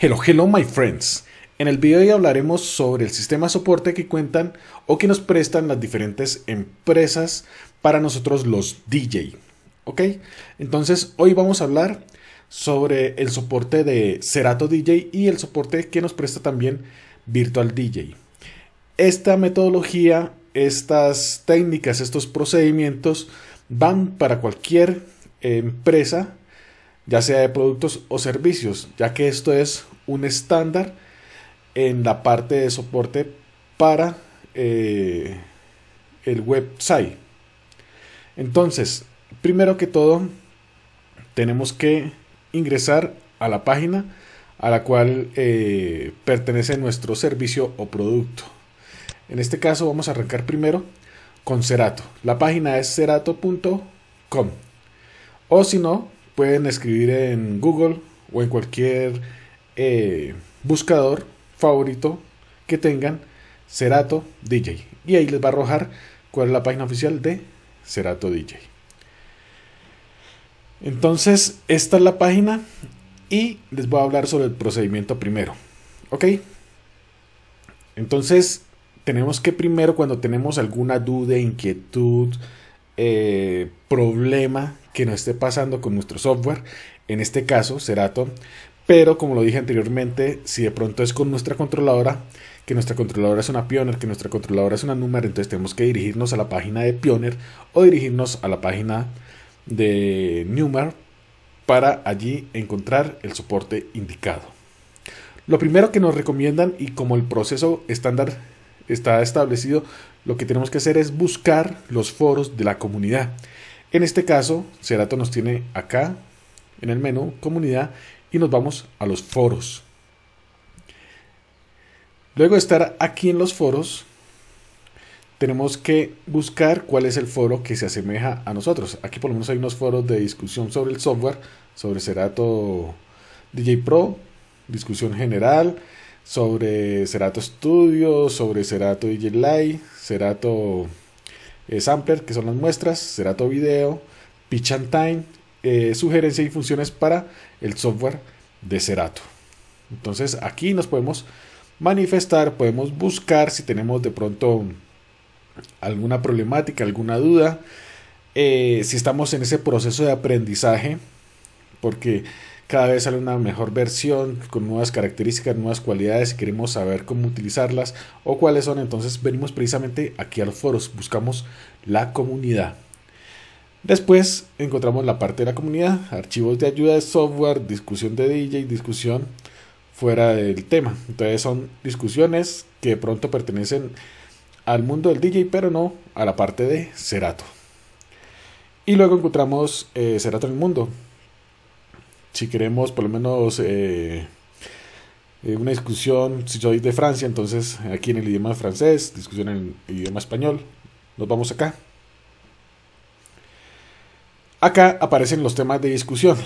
Hello, hello my friends. En el video de hoy hablaremos sobre el sistema de soporte que cuentan o que nos prestan las diferentes empresas para nosotros los DJ. ¿Ok? Entonces hoy vamos a hablar sobre el soporte de Cerato DJ y el soporte que nos presta también Virtual DJ. Esta metodología, estas técnicas, estos procedimientos van para cualquier eh, empresa ya sea de productos o servicios, ya que esto es un estándar en la parte de soporte para eh, el website. Entonces, primero que todo, tenemos que ingresar a la página a la cual eh, pertenece nuestro servicio o producto. En este caso vamos a arrancar primero con Cerato. La página es cerato.com. O si no, pueden escribir en Google o en cualquier eh, buscador favorito que tengan, Serato DJ. Y ahí les va a arrojar cuál es la página oficial de Serato DJ. Entonces, esta es la página y les voy a hablar sobre el procedimiento primero. ¿Ok? Entonces, tenemos que primero cuando tenemos alguna duda, inquietud, eh, problema que nos esté pasando con nuestro software, en este caso Serato pero como lo dije anteriormente, si de pronto es con nuestra controladora, que nuestra controladora es una Pioneer, que nuestra controladora es una Numer, entonces tenemos que dirigirnos a la página de Pioneer o dirigirnos a la página de Numer para allí encontrar el soporte indicado. Lo primero que nos recomiendan y como el proceso estándar está establecido, lo que tenemos que hacer es buscar los foros de la comunidad. En este caso, Serato nos tiene acá en el menú comunidad y nos vamos a los foros. Luego de estar aquí en los foros, tenemos que buscar cuál es el foro que se asemeja a nosotros. Aquí por lo menos hay unos foros de discusión sobre el software, sobre Serato DJ Pro, discusión general, sobre Serato Studio, sobre Serato DJ Live, Serato eh, Sampler, que son las muestras, Serato Video, Pitch and Time eh, sugerencia y funciones para el software de Cerato. Entonces aquí nos podemos manifestar, podemos buscar si tenemos de pronto alguna problemática, alguna duda, eh, si estamos en ese proceso de aprendizaje, porque cada vez sale una mejor versión con nuevas características, nuevas cualidades, queremos saber cómo utilizarlas o cuáles son, entonces venimos precisamente aquí a los foros, buscamos la comunidad. Después encontramos la parte de la comunidad, archivos de ayuda de software, discusión de DJ, discusión fuera del tema. Entonces son discusiones que pronto pertenecen al mundo del DJ, pero no a la parte de Cerato. Y luego encontramos eh, Cerato en el mundo. Si queremos por lo menos eh, eh, una discusión, si soy de Francia, entonces aquí en el idioma francés, discusión en el idioma español, nos vamos acá. Acá aparecen los temas de discusión.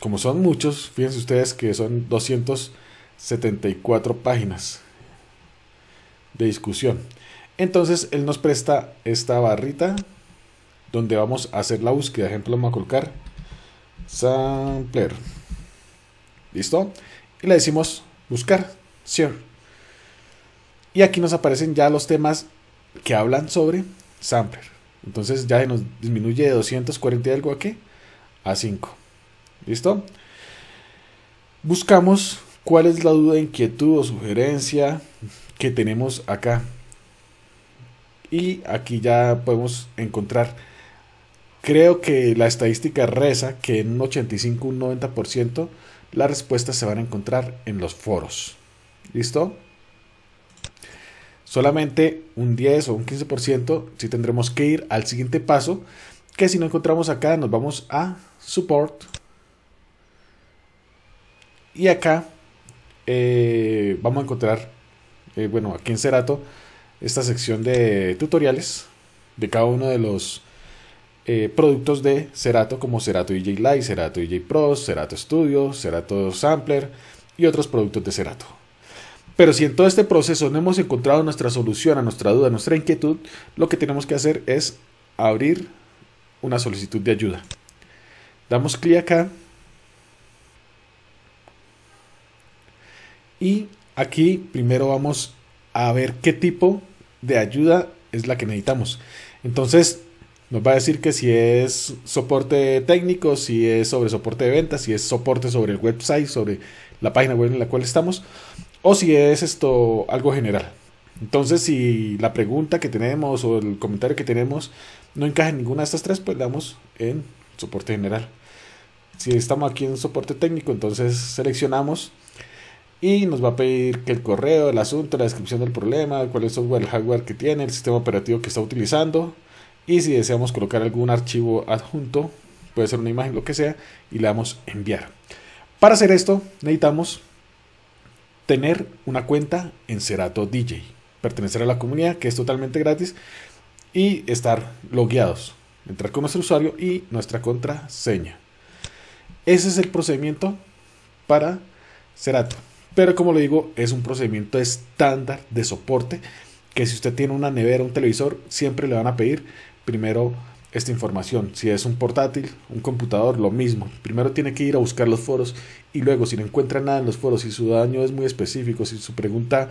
Como son muchos, fíjense ustedes que son 274 páginas de discusión. Entonces él nos presta esta barrita donde vamos a hacer la búsqueda. Ejemplo, vamos a colocar sampler. ¿Listo? Y le decimos buscar, Y aquí nos aparecen ya los temas que hablan sobre sampler. Entonces ya se nos disminuye de 240 y algo aquí A 5. ¿Listo? Buscamos cuál es la duda, inquietud o sugerencia que tenemos acá. Y aquí ya podemos encontrar. Creo que la estadística reza que en un 85, un 90% las respuestas se van a encontrar en los foros. ¿Listo? Solamente un 10 o un 15% si tendremos que ir al siguiente paso, que si no encontramos acá nos vamos a support. Y acá eh, vamos a encontrar, eh, bueno, aquí en Serato esta sección de tutoriales de cada uno de los eh, productos de Cerato, como Cerato DJ Lite, Cerato DJ Pro, Cerato Studio, Cerato Sampler y otros productos de Cerato. Pero si en todo este proceso no hemos encontrado nuestra solución a nuestra duda, a nuestra inquietud, lo que tenemos que hacer es abrir una solicitud de ayuda. Damos clic acá. Y aquí primero vamos a ver qué tipo de ayuda es la que necesitamos. Entonces nos va a decir que si es soporte técnico, si es sobre soporte de ventas, si es soporte sobre el website, sobre la página web en la cual estamos o si es esto algo general. Entonces, si la pregunta que tenemos o el comentario que tenemos no encaja en ninguna de estas tres, pues le damos en soporte general. Si estamos aquí en soporte técnico, entonces seleccionamos y nos va a pedir que el correo, el asunto, la descripción del problema, cuál es el software, el hardware que tiene, el sistema operativo que está utilizando y si deseamos colocar algún archivo adjunto, puede ser una imagen, lo que sea, y le damos enviar. Para hacer esto necesitamos tener una cuenta en Serato DJ, pertenecer a la comunidad que es totalmente gratis y estar logueados, entrar con nuestro usuario y nuestra contraseña. Ese es el procedimiento para Serato. Pero como le digo, es un procedimiento estándar de soporte que si usted tiene una nevera, un televisor, siempre le van a pedir primero esta información. Si es un portátil, un computador, lo mismo. Primero tiene que ir a buscar los foros y luego si no encuentra nada en los foros, si su daño es muy específico, si su pregunta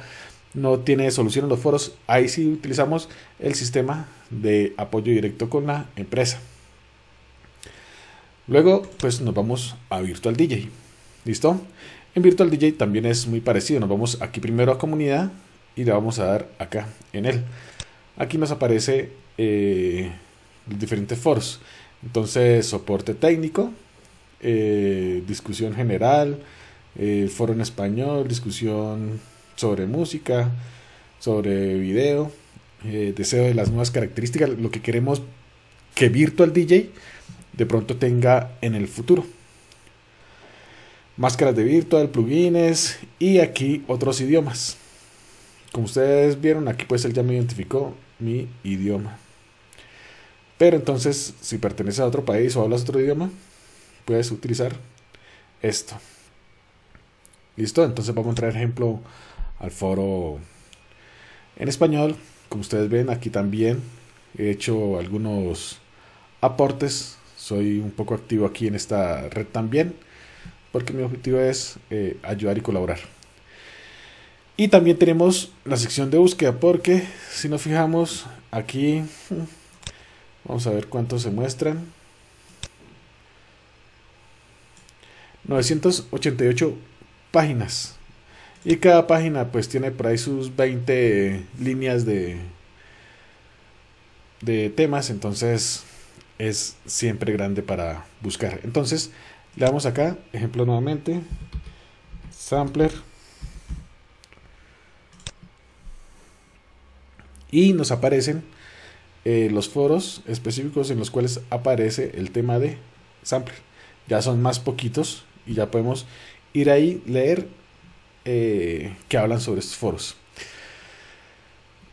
no tiene solución en los foros, ahí sí utilizamos el sistema de apoyo directo con la empresa. Luego, pues nos vamos a Virtual DJ. ¿Listo? En Virtual DJ también es muy parecido. Nos vamos aquí primero a comunidad y le vamos a dar acá en él. Aquí nos aparece... Eh, diferentes foros. Entonces, soporte técnico, eh, discusión general, eh, foro en español, discusión sobre música, sobre video, eh, deseo de las nuevas características, lo que queremos que Virtual DJ de pronto tenga en el futuro. Máscaras de virtual, plugins y aquí otros idiomas. Como ustedes vieron, aquí pues él ya me identificó mi idioma. Pero entonces, si perteneces a otro país o hablas otro idioma, puedes utilizar esto. ¿Listo? Entonces vamos a traer ejemplo al foro en español. Como ustedes ven, aquí también he hecho algunos aportes. Soy un poco activo aquí en esta red también, porque mi objetivo es eh, ayudar y colaborar. Y también tenemos la sección de búsqueda, porque si nos fijamos aquí Vamos a ver cuántos se muestran. 988 páginas. Y cada página pues tiene por ahí sus 20 líneas de, de temas. Entonces es siempre grande para buscar. Entonces le damos acá, ejemplo nuevamente, sampler. Y nos aparecen eh, los foros específicos en los cuales aparece el tema de sample. Ya son más poquitos y ya podemos ir ahí, leer eh, que hablan sobre estos foros.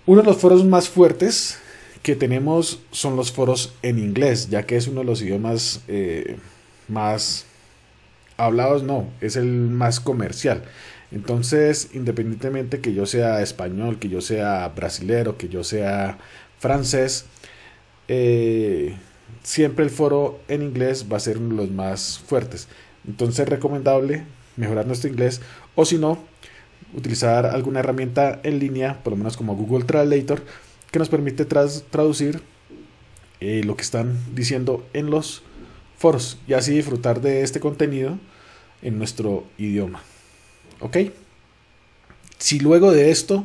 Uno de los foros más fuertes que tenemos son los foros en inglés, ya que es uno de los idiomas eh, más hablados, no, es el más comercial. Entonces, independientemente que yo sea español, que yo sea brasilero, que yo sea francés, eh, siempre el foro en inglés va a ser uno de los más fuertes. Entonces es recomendable mejorar nuestro inglés o si no, utilizar alguna herramienta en línea, por lo menos como Google Translator, que nos permite traducir eh, lo que están diciendo en los foros y así disfrutar de este contenido en nuestro idioma. ¿Ok? Si luego de esto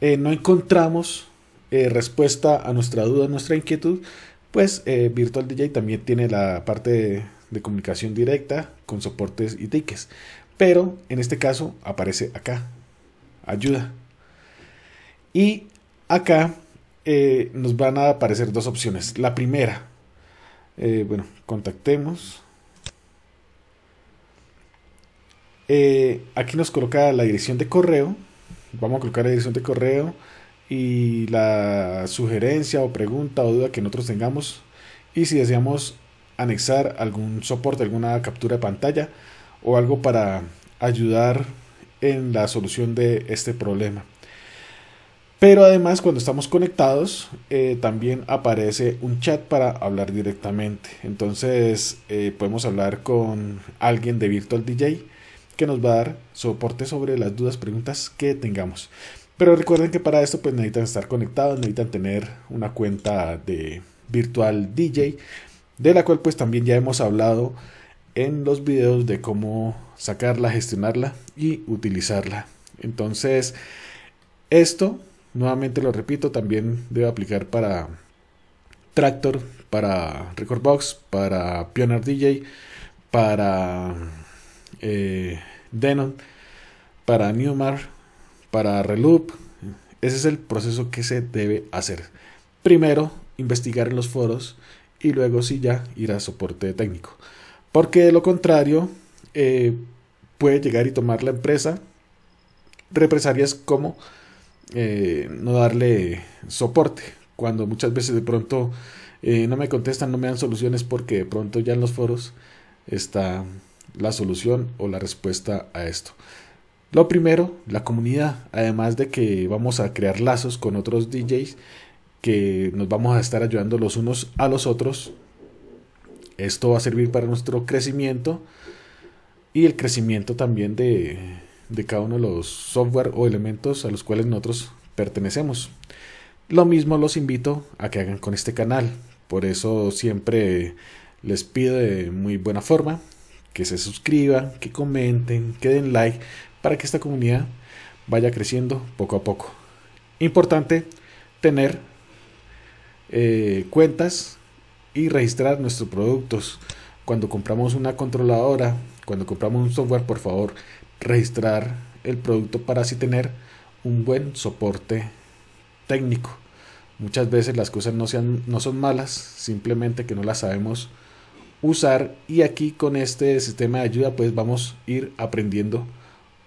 eh, no encontramos eh, respuesta a nuestra duda, a nuestra inquietud, pues eh, Virtual DJ también tiene la parte de, comunicación directa con soportes y tickets. Pero en este caso aparece acá, ayuda. Y acá eh, nos van a aparecer dos opciones. La primera, bueno, contactemos. aquí nos coloca la dirección de correo. Vamos a colocar la dirección de correo y la sugerencia o pregunta o duda que nosotros tengamos y si deseamos anexar algún soporte, alguna captura de pantalla o algo para ayudar en la solución de este problema. Pero además cuando estamos conectados eh, también aparece un chat para hablar directamente. Entonces eh, podemos hablar con alguien de Virtual DJ que nos va a dar soporte sobre las dudas, preguntas que tengamos. Pero recuerden que para esto pues necesitan estar conectados, necesitan tener una cuenta de virtual DJ, de la cual pues también ya hemos hablado en los videos de cómo sacarla, gestionarla y utilizarla. Entonces, esto, nuevamente lo repito, también debe aplicar para Tractor, para Recordbox, para Pioneer DJ, para eh, Denon, para Newmar, para Reloop. Ese es el proceso que se debe hacer. Primero, investigar en los foros y luego si ya ir a soporte técnico. Porque de lo contrario, eh, puede llegar y tomar la empresa represalias como eh, no darle soporte. Cuando muchas veces de pronto eh, no me contestan, no me dan soluciones porque de pronto ya en los foros está la solución o la respuesta a esto. Lo primero, la comunidad, además de que vamos a crear lazos con otros DJs que nos vamos a estar ayudando los unos a los otros. Esto va a servir para nuestro crecimiento y el crecimiento también de, de cada uno de los software o elementos a los cuales nosotros pertenecemos. Lo mismo los invito a que hagan con este canal. Por eso siempre les pido de muy buena forma que se suscriban, que comenten, que den like, para que esta comunidad vaya creciendo poco a poco. Importante tener eh, cuentas y registrar nuestros productos. Cuando compramos una controladora, cuando compramos un software, por favor, registrar el producto para así tener un buen soporte técnico. Muchas veces las cosas no, sean, no son malas, simplemente que no las sabemos usar y aquí con este sistema de ayuda pues vamos a ir aprendiendo